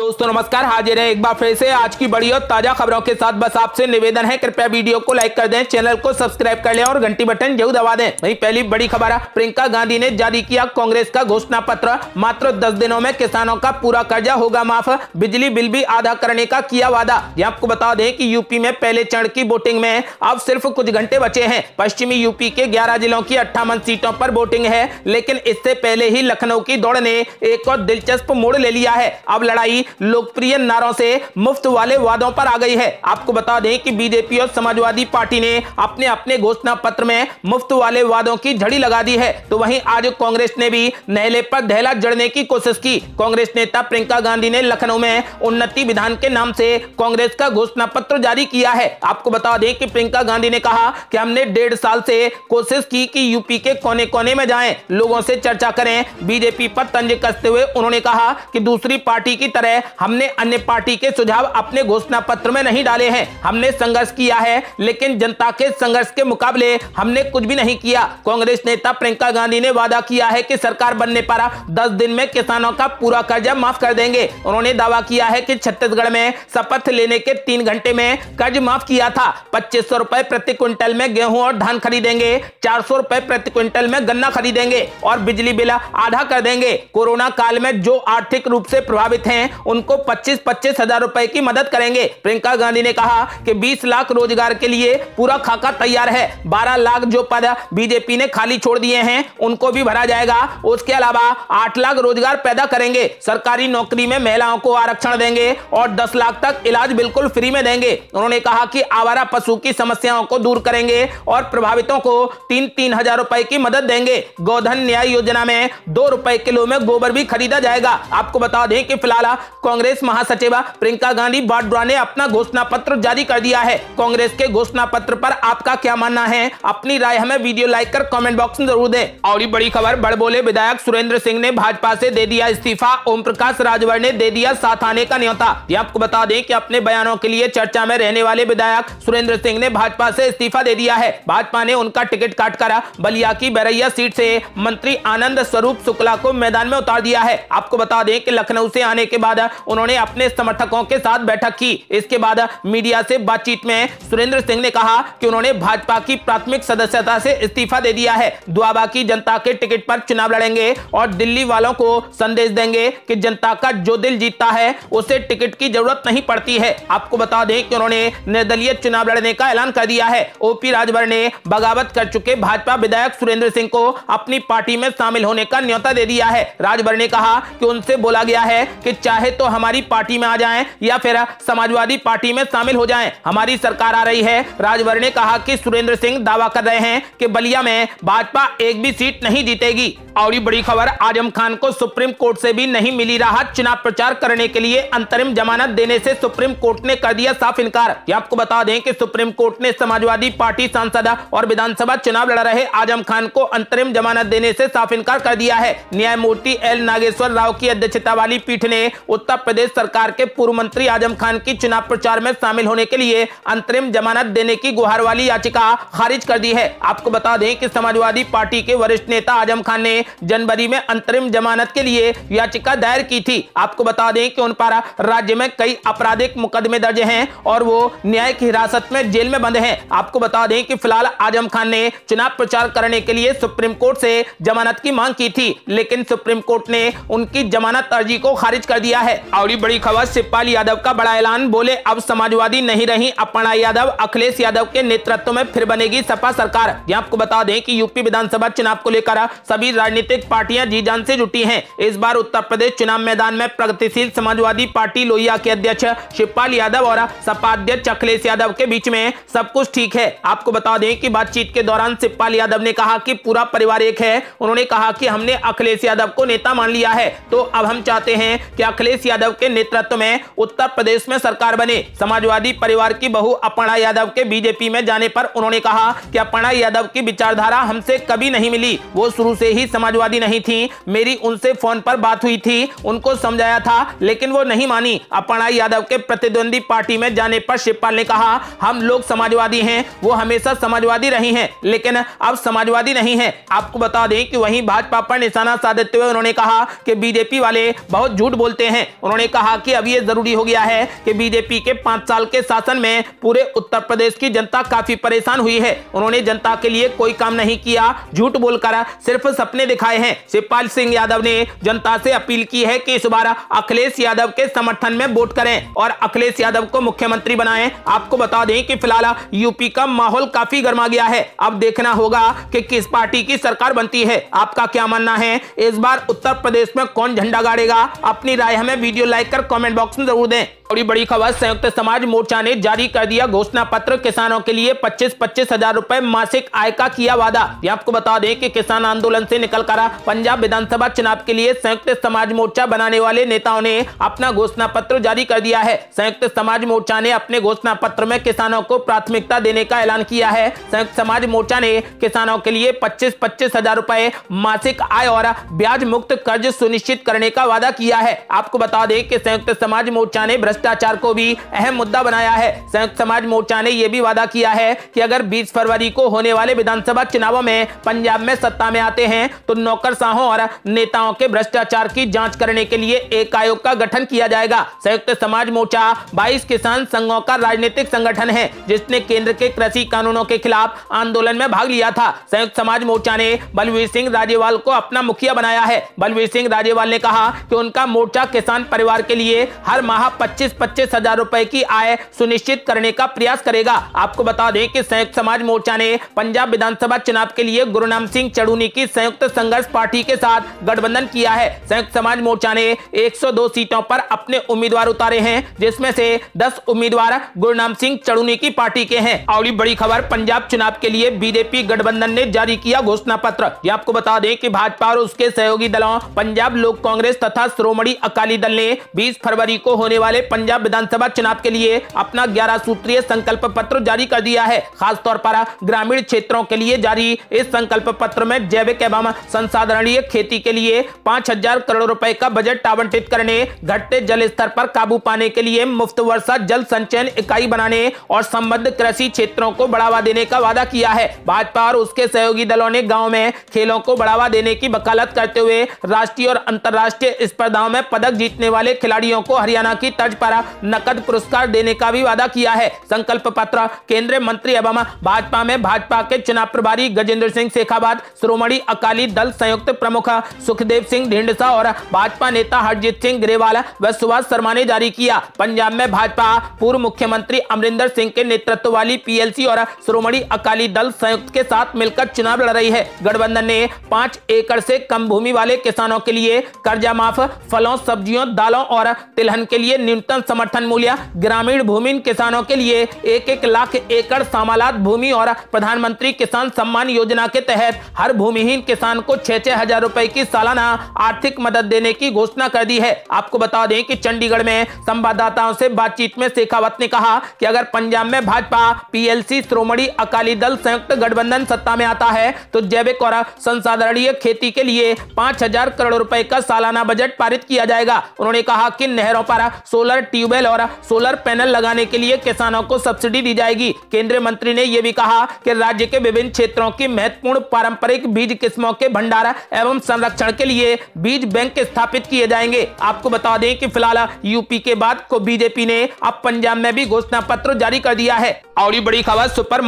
दोस्तों नमस्कार हाजिर है एक बार फिर से आज की बड़ी और ताजा खबरों के साथ बस आपसे निवेदन है कृपया वीडियो को लाइक कर दें चैनल को सब्सक्राइब कर लें और घंटी बटन जरूर दबा दें वहीं पहली बड़ी खबर है प्रियंका गांधी ने जारी किया कांग्रेस का घोषणा पत्र मात्र दस दिनों में किसानों का पूरा कर्जा होगा माफ बिजली बिल भी आधा करने का किया वादा ये आपको बता दें की यूपी में पहले चरण की वोटिंग में अब सिर्फ कुछ घंटे बचे हैं पश्चिमी यूपी के ग्यारह जिलों की अट्ठावन सीटों पर वोटिंग है लेकिन इससे पहले ही लखनऊ की दौड़ ने एक और दिलचस्प मोड़ ले लिया है अब लड़ाई लोकप्रिय नारों से मुफ्त वाले वादों पर आ गई है आपको बता दें कि बीजेपी और समाजवादी पार्टी ने अपने अपने घोषणा पत्र में मुफ्त वाले वादों की झड़ी लगा दी है तो वहीं आज कांग्रेस ने भी नहले पर दहला जड़ने की कोशिश की कांग्रेस नेता प्रियंका गांधी ने लखनऊ में उन्नति विधान के नाम से कांग्रेस का घोषणा पत्र जारी किया है आपको बता दें कि प्रियंका गांधी ने कहा कि हमने डेढ़ साल से कोशिश की कि यूपी के कोने कोने में जाएं लोगों से चर्चा करें बीजेपी पर तंज कसते हुए उन्होंने कहा कि दूसरी पार्टी की तरह है हमने अन्य पार्टी के सुझाव अपने घोषणा पत्र में नहीं डाले हैं हमने संघर्ष किया है लेकिन जनता के संघर्ष के मुकाबले हमने कुछ भी नहीं किया कांग्रेस नेता प्रियंका गांधी ने वादा किया है कि सरकार बनने पर दस दिन में किसानों का पूरा कर्जा माफ कर देंगे उन्होंने दावा किया है कि छत्तीसगढ़ में शपथ लेने के तीन घंटे में कर्ज माफ किया था पच्चीस रुपए प्रति क्विंटल में गेहूं और धान खरीदेंगे चार रुपए प्रति क्विंटल में गन्ना खरीदेंगे और बिजली बिल आधा कर देंगे कोरोना काल में जो आर्थिक रूप से प्रभावित हैं उनको पच्चीस पच्चीस हजार रुपए की मदद करेंगे प्रियंका गांधी ने कहा कि बीस लाख रोजगार के लिए पूरा खाका तैयार है बारह लाख जो पद बीजेपी ने खाली छोड़ दिए हैं उनको भी भरा जाएगा उसके अलावा आठ लाख रोजगार पैदा करेंगे सरकारी नौकरी में महिलाओं को आरक्षण देंगे और दस लाख तक इलाज बिल्कुल फ्री में देंगे उन्होंने कहा कि आवारा पशु की समस्याओं को दूर करेंगे और प्रभावितों को तीन तीन हजार रुपए की मदद देंगे गोधन न्याय योजना में दो रुपए किलो में गोबर भी खरीदा जाएगा आपको बता दें कि फिलहाल कांग्रेस महासचिव प्रियंका गांधी वाड्रा ने अपना घोषणा पत्र जारी कर दिया है कांग्रेस के घोषणा पत्र पर आपका क्या मानना है अपनी राय हमें वीडियो लाइक कर कमेंट बॉक्स में जरूर दें और ये बड़ी खबर बड़बोले विधायक सुरेंद्र सिंह ने भाजपा से दे दिया इस्तीफा ओम प्रकाश राजवर ने दे दिया साथ आने का न्योता ये आपको बता दें कि अपने बयानों के लिए चर्चा में रहने वाले विधायक सुरेंद्र सिंह ने भाजपा से इस्तीफा दे दिया है भाजपा ने उनका टिकट काट कर बलिया की बैरैया सीट से मंत्री आनंद स्वरूप शुक्ला को मैदान में उतार दिया है आपको बता दें कि लखनऊ से आने के बाद उन्होंने अपने समर्थकों के साथ बैठक की इसके बाद मीडिया से बातचीत में सुरेंद्र सिंह ने कहा कि उन्होंने भाजपा की प्राथमिक सदस्यता से इस्तीफा दे दिया है दुआबा की जनता के टिकट पर चुनाव लड़ेंगे और दिल्ली वालों को संदेश देंगे कि जनता का जो दिल जीतता है उसे टिकट की जरूरत नहीं पड़ती है आपको बता दें कि उन्होंने निर्दलीय चुनाव लड़ने का ऐलान कर दिया है ओपी राजभर ने बगावत कर चुके भाजपा विधायक सुरेंद्र सिंह को अपनी पार्टी में शामिल होने का न्योता दे दिया है राजभर ने कहा कि उनसे बोला गया है कि चाहे तो तो हमारी पार्टी में आ जाएं या फिर समाजवादी पार्टी में शामिल हो जाएं हमारी सरकार आ रही है राजवर ने कहा कि सुरेंद्र सिंह दावा कर रहे हैं कि बलिया में भाजपा एक भी सीट नहीं जीतेगी और बड़ी खबर आजम खान को सुप्रीम कोर्ट से भी नहीं मिली राहत चुनाव प्रचार करने के लिए अंतरिम जमानत देने से सुप्रीम कोर्ट ने कर दिया साफ इनकार आपको बता दें कि सुप्रीम कोर्ट ने समाजवादी पार्टी सांसद और विधानसभा चुनाव लड़ रहे आजम खान को अंतरिम जमानत देने से साफ इनकार कर दिया है न्यायमूर्ति एल नागेश्वर राव की अध्यक्षता वाली पीठ ने उत्तर नेता प्रदेश सरकार के पूर्व मंत्री आजम खान की चुनाव प्रचार में शामिल होने के लिए अंतरिम जमानत देने की गुहार वाली याचिका खारिज कर दी है आपको बता दें कि समाजवादी पार्टी के वरिष्ठ नेता आजम खान ने जनवरी में अंतरिम जमानत के लिए याचिका दायर की थी आपको बता दें कि उन पर राज्य में कई आपराधिक मुकदमे दर्ज हैं और वो न्यायिक हिरासत में जेल में बंद हैं आपको बता दें कि फिलहाल आजम खान ने चुनाव प्रचार करने के लिए सुप्रीम कोर्ट से जमानत की मांग की थी लेकिन सुप्रीम कोर्ट ने उनकी जमानत अर्जी को खारिज कर दिया है है और बड़ी खबर शिवपाल यादव का बड़ा ऐलान बोले अब समाजवादी नहीं रही अपना यादव अखिलेश यादव के नेतृत्व में फिर बनेगी सपा सरकार यहाँ आपको बता दें कि यूपी विधानसभा चुनाव को लेकर सभी राजनीतिक पार्टियां जी जान से जुटी हैं इस बार उत्तर प्रदेश चुनाव मैदान में प्रगतिशील समाजवादी पार्टी लोहिया के अध्यक्ष शिवपाल यादव और सपा अध्यक्ष अखिलेश यादव के बीच में सब कुछ ठीक है आपको बता दें कि बातचीत के दौरान शिवपाल यादव ने कहा कि पूरा परिवार एक है उन्होंने कहा कि हमने अखिलेश यादव को नेता मान लिया है तो अब हम चाहते हैं कि अखिलेश अखिलेश यादव के नेतृत्व में उत्तर प्रदेश में सरकार बनी समाजवादी परिवार की बहु अपना यादव के बीजेपी में जाने पर उन्होंने कहा कि अपना यादव की विचारधारा हमसे कभी नहीं मिली वो शुरू से ही समाजवादी नहीं थी मेरी उनसे फोन पर बात हुई थी उनको समझाया था लेकिन वो नहीं मानी अपना यादव के प्रतिद्वंदी पार्टी में जाने पर शिवपाल ने कहा हम लोग समाजवादी हैं वो हमेशा समाजवादी रही हैं लेकिन अब समाजवादी नहीं है आपको बता दें कि वहीं भाजपा पर निशाना साधते हुए उन्होंने कहा कि बीजेपी वाले बहुत झूठ बोलते हैं उन्होंने कहा कि अब ये जरूरी हो गया है कि बीजेपी के पांच साल के शासन में पूरे उत्तर प्रदेश की जनता काफी परेशान हुई है उन्होंने जनता के लिए कोई काम नहीं किया झूठ बोलकर सिर्फ सपने दिखाए हैं शिवपाल सिंह यादव ने जनता से अपील की है कि इस बार अखिलेश यादव के समर्थन में वोट करें और अखिलेश यादव को मुख्यमंत्री बनाएं आपको बता दें कि फिलहाल यूपी का माहौल काफी गर्मा गया है अब देखना होगा कि किस पार्टी की सरकार बनती है आपका क्या मानना है इस बार उत्तर प्रदेश में कौन झंडा गाड़ेगा अपनी राय हमें वीडियो लाइक कर कॉमेंट बॉक्स में जरूर दें और ये बड़ी खबर संयुक्त समाज मोर्चा ने जारी कर दिया घोषणा पत्र किसानों के लिए पच्चीस पच्चीस हजार रूपए मासिक आय का किया वादा ये आपको बता दें कि किसान आंदोलन से निकल कर पंजाब विधानसभा चुनाव के लिए संयुक्त समाज मोर्चा बनाने वाले नेताओं ने अपना घोषणा पत्र जारी कर दिया है संयुक्त समाज मोर्चा ने अपने घोषणा पत्र में किसानों को प्राथमिकता देने का ऐलान किया है संयुक्त समाज मोर्चा ने किसानों के लिए पच्चीस पच्चीस हजार रूपए मासिक आय और ब्याज मुक्त कर्ज सुनिश्चित करने का वादा किया है आपको बता दें कि संयुक्त समाज मोर्चा ने भ्रष्ट भ्रष्टाचार को भी अहम मुद्दा बनाया है संयुक्त समाज मोर्चा ने यह भी वादा किया है कि अगर 20 फरवरी को होने वाले विधानसभा चुनावों में पंजाब में सत्ता में आते हैं तो नौकरशाहों और नेताओं के भ्रष्टाचार की जांच करने के लिए एक आयोग का गठन किया जाएगा संयुक्त समाज मोर्चा बाईस किसान संघों का राजनीतिक संगठन है जिसने केंद्र के कृषि कानूनों के खिलाफ आंदोलन में भाग लिया था संयुक्त समाज मोर्चा ने बलवीर सिंह राजेवाल को अपना मुखिया बनाया है बलवीर सिंह राजेवाल ने कहा कि उनका मोर्चा किसान परिवार के लिए हर माह पच्चीस पच्चीस पच्चीस हजार रूपए की आय सुनिश्चित करने का प्रयास करेगा आपको बता दें कि संयुक्त समाज मोर्चा ने पंजाब विधानसभा चुनाव के लिए गुरु नाम सिंह चढ़ूनी की संयुक्त संघर्ष पार्टी के साथ गठबंधन किया है संयुक्त समाज मोर्चा ने 102 सीटों पर अपने उम्मीदवार उतारे हैं जिसमें से 10 उम्मीदवार नाम सिंह चढ़ूनी की पार्टी के हैं और बड़ी खबर पंजाब चुनाव के लिए बीजेपी गठबंधन ने जारी किया घोषणा पत्र ये आपको बता दें कि भाजपा और उसके सहयोगी दलों पंजाब लोक कांग्रेस तथा श्रोमणी अकाली दल ने बीस फरवरी को होने वाले पंजाब विधानसभा चुनाव के लिए अपना ग्यारह सूत्रीय संकल्प पत्र जारी कर दिया है खासतौर पर ग्रामीण क्षेत्रों के लिए जारी इस संकल्प पत्र में जैविक एवं संसाधनीय खेती के लिए पांच हजार करोड़ रुपए का बजट आवंटित करने घटते जल स्तर पर काबू पाने के लिए मुफ्त वर्षा जल संचयन इकाई बनाने और संबद्ध कृषि क्षेत्रों को बढ़ावा देने का वादा किया है भाजपा और उसके सहयोगी दलों ने गाँव में खेलों को बढ़ावा देने की वकालत करते हुए राष्ट्रीय और अंतर्राष्ट्रीय स्पर्धाओं में पदक जीतने वाले खिलाड़ियों को हरियाणा की तर्ज पारा नकद पुरस्कार देने का भी वादा किया है संकल्प पत्र केंद्रीय मंत्री अबामा भाजपा में भाजपा के चुनाव प्रभारी गजेंद्र सिंह शेखावत श्रोमणी अकाली दल संयुक्त प्रमुख सुखदेव सिंह ढिंडसा और भाजपा नेता हरजीत सिंह ग्रेवाल व सुभाष शर्मा ने जारी किया पंजाब में भाजपा पूर्व मुख्यमंत्री अमरिंदर सिंह के नेतृत्व वाली पीएलसी और श्रोमणी अकाली दल संयुक्त के साथ मिलकर चुनाव लड़ रही है गठबंधन ने पांच एकड़ से कम भूमि वाले किसानों के लिए कर्जा माफ फलों सब्जियों दालों और तिलहन के लिए न्यूनतम न्यूनतम समर्थन मूल्य ग्रामीण भूमि किसानों के लिए एक एक लाख एकड़ सामालात भूमि और प्रधानमंत्री किसान सम्मान योजना के तहत हर भूमिहीन किसान को छह छह हजार रूपए की सालाना आर्थिक मदद देने की घोषणा कर दी है आपको बता दें कि चंडीगढ़ में संवाददाताओं से बातचीत में शेखावत ने कहा कि अगर पंजाब में भाजपा पीएलसी श्रोमणी अकाली दल संयुक्त गठबंधन सत्ता में आता है तो जैविक और संसाधनीय खेती के लिए पांच हजार करोड़ रूपए का सालाना बजट पारित किया जाएगा उन्होंने कहा कि नहरों पर सोलर ट्यूबवेल और सोलर पैनल लगाने के लिए किसानों को सब्सिडी दी जाएगी केंद्रीय मंत्री ने यह भी कहा कि राज्य के विभिन्न क्षेत्रों की महत्वपूर्ण पारंपरिक बीज किस्मों के भंडार एवं संरक्षण के लिए बीज बैंक स्थापित किए जाएंगे आपको बता दें कि फिलहाल यूपी के बाद को बीजेपी ने अब पंजाब में भी घोषणा पत्र जारी कर दिया है और बड़ी खबर सुपर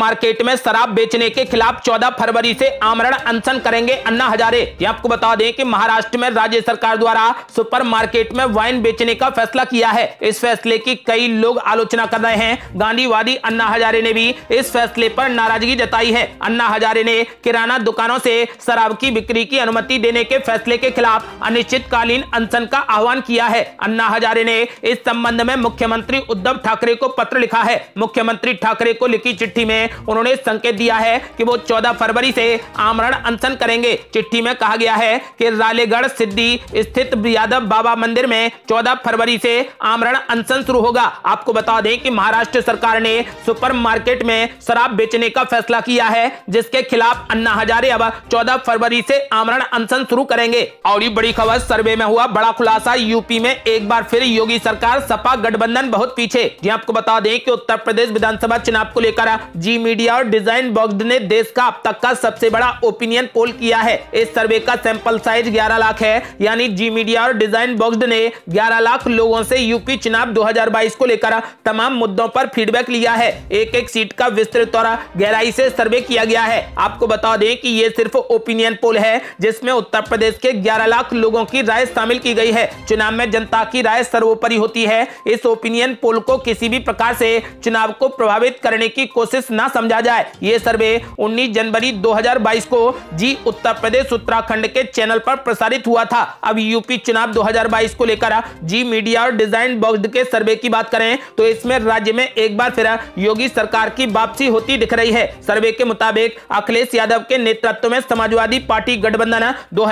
में शराब बेचने के खिलाफ चौदह फरवरी से आमरण अनशन करेंगे अन्ना हजारे ये आपको बता दें कि महाराष्ट्र में राज्य सरकार द्वारा सुपरमार्केट में वाइन बेचने का फैसला किया है इस फैसले की कई लोग आलोचना कर रहे हैं गांधीवादी अन्ना हजारे ने भी इस फैसले पर नाराजगी जताई है अन्ना हजारे ने किराना दुकानों से शराब की बिक्री की अनुमति देने के फैसले के खिलाफ अनिश्चितकालीन अनशन का आह्वान किया है अन्ना हजारे ने इस संबंध में मुख्यमंत्री उद्धव ठाकरे को पत्र लिखा है मुख्यमंत्री ठाकरे को लिखी चिट्ठी में उन्होंने संकेत दिया है कि वो 14 फरवरी से आमरण अनशन करेंगे चिट्ठी में कहा गया है कि रालेगढ़ सिद्धि स्थित यादव बाबा मंदिर में 14 फरवरी से आमरण प्रकरण अनशन शुरू होगा आपको बता दें कि महाराष्ट्र सरकार ने सुपरमार्केट में शराब बेचने का फैसला किया है जिसके खिलाफ अन्ना हजारे अब 14 फरवरी से आमरण अनशन शुरू करेंगे और ये बड़ी खबर सर्वे में हुआ बड़ा खुलासा यूपी में एक बार फिर योगी सरकार सपा गठबंधन बहुत पीछे जी हाँ, आपको बता दें की उत्तर प्रदेश विधानसभा चुनाव को लेकर जी मीडिया और डिजाइन बॉक्स ने देश का अब तक का सबसे बड़ा ओपिनियन पोल किया है इस सर्वे का सैंपल साइज ग्यारह लाख है यानी जी मीडिया और डिजाइन बॉक्स ने ग्यारह लाख लोगों से यूपी चुनाव 2022 को लेकर तमाम मुद्दों पर फीडबैक लिया है एक एक सीट का विस्तृत द्वारा गहराई से सर्वे किया गया है आपको बता दें कि ये सिर्फ ओपिनियन पोल है जिसमें उत्तर प्रदेश के 11 लाख लोगों की राय शामिल की गई है चुनाव में जनता की राय सर्वोपरि होती है इस ओपिनियन पोल को किसी भी प्रकार से चुनाव को प्रभावित करने की कोशिश न समझा जाए ये सर्वे 19 जनवरी 2022 को जी उत्तर प्रदेश उत्तराखंड के चैनल पर प्रसारित हुआ था अब यूपी चुनाव 2022 को लेकर जी मीडिया और डिजाइन बौद्ध के सर्वे की बात करें तो इसमें राज्य में एक बार फिर योगी सरकार की वापसी होती दिख रही है सर्वे के मुताबिक अखिलेश यादव के नेतृत्व में समाजवादी पार्टी गठबंधन दो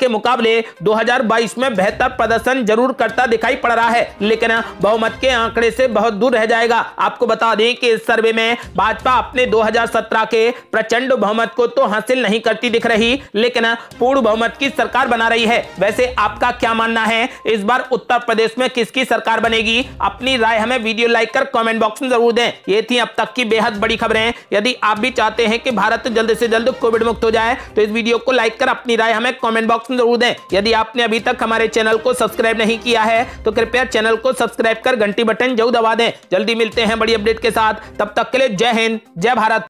के मुकाबले दो में बेहतर प्रदर्शन जरूर करता दिखाई पड़ रहा है लेकिन बहुमत के आंकड़े से बहुत दूर रह जाएगा आपको बता दें कि इस सर्वे में भाजपा अपने 2017 के प्रचंड बहुमत को तो हासिल नहीं करती दिख रही लेकिन पूर्ण बहुमत की सरकार बना रही है वैसे आपका क्या मानना है इस बार उत्तर प्रदेश में किसकी सरकार सरकार बनेगी अपनी राय हमें वीडियो लाइक कर कमेंट बॉक्स में जरूर दें ये थी अब तक की बेहद बड़ी खबरें यदि आप भी चाहते हैं कि भारत जल्द से जल्द कोविड मुक्त हो जाए तो इस वीडियो को लाइक कर अपनी राय हमें कॉमेंट बॉक्स में जरूर दें यदि आपने अभी तक हमारे चैनल को सब्सक्राइब नहीं किया है तो कृपया चैनल को सब्सक्राइब कर घंटी बटन जरूर दबा दें जल्दी मिलते हैं बड़ी अपडेट के साथ तब तक के लिए जय हिंद जय भारत